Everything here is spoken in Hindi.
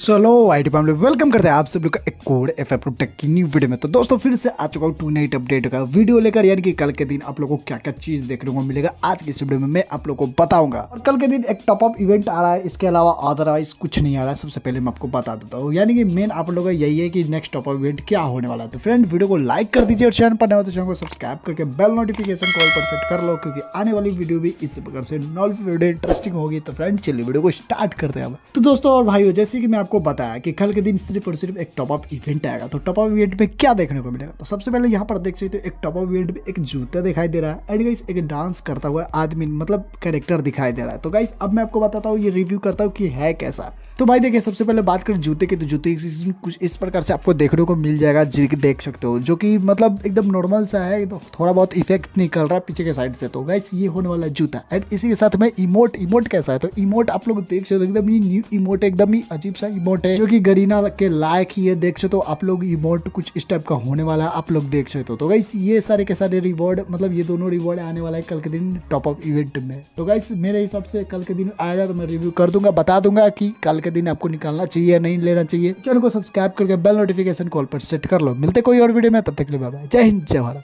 solo I T family welcome करते हैं आप सब लोग का एक कोड एफ एफ टेक की न्यू वीडियो में तो दोस्तों फिर से आ चुका हूँ टू नाइट अपडेट का वीडियो लेकर यानी कि कल के दिन आप लोगों को क्या क्या चीज़ देखने को मिलेगा आज की इस वीडियो में मैं आप लोगों को बताऊंगा और कल के दिन एक टॉप अप इवेंट आ रहा है इसके अलावा अदरवाइज कुछ नहीं आ रहा है सबसे पहले मैं आपको बता देता हूँ यानी कि मेन आप लोगों का यही है कि नेक्स्ट टॉप अप इवेंट क्या होने वाला है तो फ्रेंड वीडियो को लाइक कर दीजिए और चैनल पर नए हो तो चैनल को सब्सक्राइब करके बेल नोटिफिकेशन कॉल पर सेट कर लो क्योंकि आने वाली वीडियो भी इस प्रकार से नॉल वीडियो इंटरेस्टिंग होगी तो फ्रेंड चलिए वीडियो को स्टार्ट करते हैं तो दोस्तों और भाई जैसे कि मैं आपको बताया कि कल के दिन सिर्फ और सिर्फ एक टॉप अप इवेंट आएगा तो टॉप अप इवेंट में क्या देखने को मिलेगा तो सबसे पहले यहाँ पर देख सकते हो एक टॉप अप इवेंट में एक जूता दिखाई दे रहा है एंड गाइस एक डांस करता हुआ आदमी मतलब कैरेक्टर दिखाई दे रहा है तो गाइस अब मैं आपको बताता हूँ ये रिव्यू करता हूँ कि है कैसा तो भाई देखिए सबसे पहले बात करें जूते की तो जूते कुछ इस प्रकार से आपको देखने को मिल जाएगा जी देख सकते हो जो कि मतलब एकदम नॉर्मल सा है तो थोड़ा बहुत इफेक्ट निकल रहा है पीछे के साइड से तो गाइस ये होने वाला जूता एंड इसी के साथ में इमोट इमोट कैसा है तो इमोट आप लोग देख सकते हो एकदम ही न्यू इमोट एकदम ही अजीब सा इमोट है जो कि गरीना के लायक ही है देख तो आप लोग इमोट कुछ इस टाइप का होने वाला है आप लोग देख सकते हो तो गाइस ये सारे के सारे रिवॉर्ड मतलब ये दोनों रिवॉर्ड आने वाला है कल के दिन टॉप अप इवेंट में तो गाइस मेरे हिसाब से कल के दिन आएगा तो मैं रिव्यू कर दूंगा बता दूंगा की कल के दिन आपको निकालना चाहिए नहीं लेना चाहिए चैनल को सब्सक्राइब करके बेल नोटिफिकेशन कॉल पर सेट कर लो मिलते कोई और वीडियो में तब तक के जय हिंद जय भारत